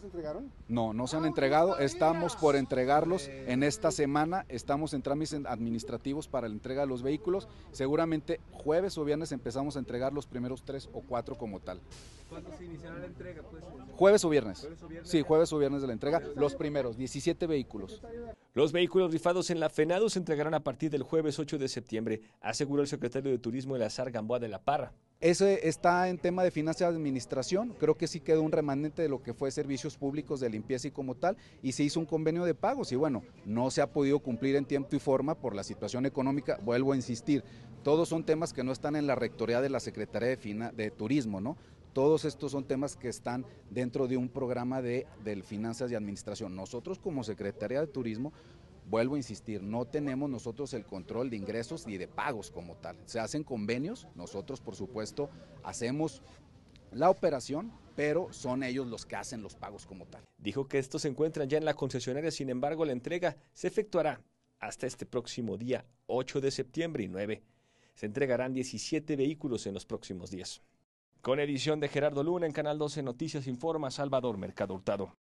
se entregaron? No, no se han ah, entregado. Estamos por entregarlos eh. en esta semana. Estamos en trámites administrativos para la entrega de los vehículos. Seguramente jueves o viernes empezamos a entregar los primeros tres o cuatro como tal. ¿Cuándo se iniciará la entrega? Pues? Jueves o viernes. Sí, jueves o viernes de la entrega. Los primeros, 17 vehículos. Los vehículos rifados en la FENADO se entregarán a partir del jueves 8 de septiembre, aseguró el secretario de Turismo Elazar Gamboa de la Parra. Eso e, está en tema de finanzas y administración. Creo que sí quedó un remanente de lo que fue servicios públicos de limpieza y como tal, y se hizo un convenio de pagos. Y bueno, no se ha podido cumplir en tiempo y forma por la situación económica. Vuelvo a insistir, todos son temas que no están en la rectoría de la Secretaría de, de Turismo, ¿no? Todos estos son temas que están dentro de un programa de finanzas y administración. Nosotros como Secretaría de Turismo vuelvo a insistir, no tenemos nosotros el control de ingresos ni de pagos como tal. Se hacen convenios, nosotros por supuesto hacemos la operación, pero son ellos los que hacen los pagos como tal. Dijo que estos se encuentran ya en la concesionaria, sin embargo la entrega se efectuará hasta este próximo día 8 de septiembre y 9. Se entregarán 17 vehículos en los próximos días. Con edición de Gerardo Luna en Canal 12 Noticias Informa Salvador Mercado Hurtado.